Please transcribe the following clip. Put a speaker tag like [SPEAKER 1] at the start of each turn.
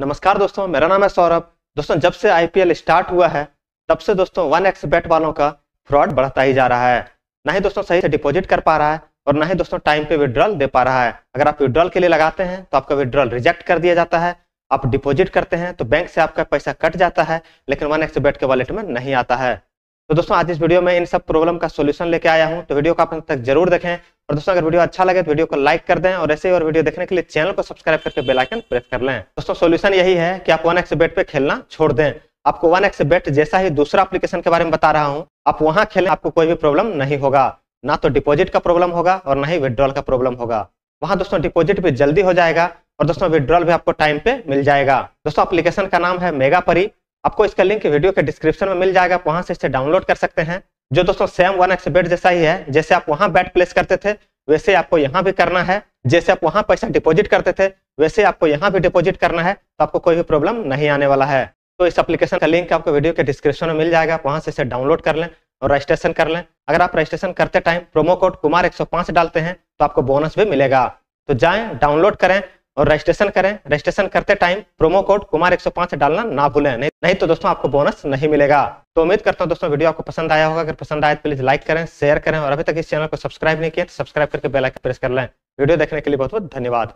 [SPEAKER 1] नमस्कार दोस्तों मेरा नाम है सौरभ दोस्तों जब से आईपीएल स्टार्ट हुआ है तब से दोस्तों वन एक्स बेट वालों का फ्रॉड बढ़ता ही जा रहा है ना ही दोस्तों सही से डिपॉजिट कर पा रहा है और ना ही दोस्तों टाइम पे विड्रॉल दे पा रहा है अगर आप विड्रॉल के लिए लगाते हैं तो आपका विड्रॉल रिजेक्ट कर दिया जाता है आप डिपॉजिट करते हैं तो बैंक से आपका पैसा कट जाता है लेकिन वन एक्स बेट के वॉलेट में नहीं आता है तो दोस्तों आज इस वीडियो में इन सब प्रॉब्लम का सोल्यूशन लेके आया हूँ तो वीडियो को आप तक जरूर देखें और दोस्तों अगर वीडियो अच्छा लगे तो वीडियो को लाइक कर दें और ऐसे और वीडियो देखने के लिए चैनल को सब्सक्राइब करके बेलाइकन प्रेस कर लें दोस्तों सोल्यूशन यही है कि आप वन एक्स बेट पे खेलना छोड़ दें आपको वन एक्स बेट जैसा ही दूसरा एप्लीकेशन के बारे में बता रहा हूँ आप वहाँ खेलें आपको कोई भी प्रॉब्लम नहीं होगा ना तो डिपोजिट का प्रॉब्लम होगा और ना ही विड्रॉल का प्रॉब्लम होगा वहाँ दोस्तों डिपोजिट भी जल्दी हो जाएगा और दोस्तों विड्रॉल भी आपको टाइम पे मिल जाएगा दोस्तों एप्लीकेशन का नाम है मेगा परी आपको इसका लिंक वीडियो के डिस्क्रिप्शन में मिल जाएगा आप वहां से इसे डाउनलोड कर सकते हैं जो दोस्तों सेम वन एक्स बेट जैसा ही है जैसे आप वहां बैट प्लेस करते थे वैसे आपको यहाँ भी करना है जैसे आप वहां पैसा डिपोजिट करते थे वैसे आपको यहाँ भी डिपोजिट करना है तो आपको कोई भी प्रॉब्लम नहीं आने वाला है तो इस एप्लीकेशन का लिंक आपको वीडियो के डिस्क्रिप्शन में मिल जाएगा आप वहां से इसे डाउनलोड कर लें और रजिस्ट्रेशन कर लें अगर आप रजिस्ट्रेशन करते टाइम प्रोमो कोड कुमार एक डालते हैं तो आपको बोनस भी मिलेगा तो जाएं डाउनलोड करें और रजिस्ट्रेशन करें रजिस्ट्रेशन करते टाइम प्रोमो कोड कुमार 105 डालना ना भूलें नहीं, नहीं तो दोस्तों आपको बोनस नहीं मिलेगा तो उम्मीद करता हूं दोस्तों वीडियो आपको पसंद आया होगा अगर पसंद आए तो प्लीज लाइक करें शेयर करें और अभी तक इस चैनल को सब्सक्राइब नहीं किया तो सब्सक्राइब करके बेलाइक प्रेस कर लें वीडियो देखने के लिए बहुत बहुत धन्यवाद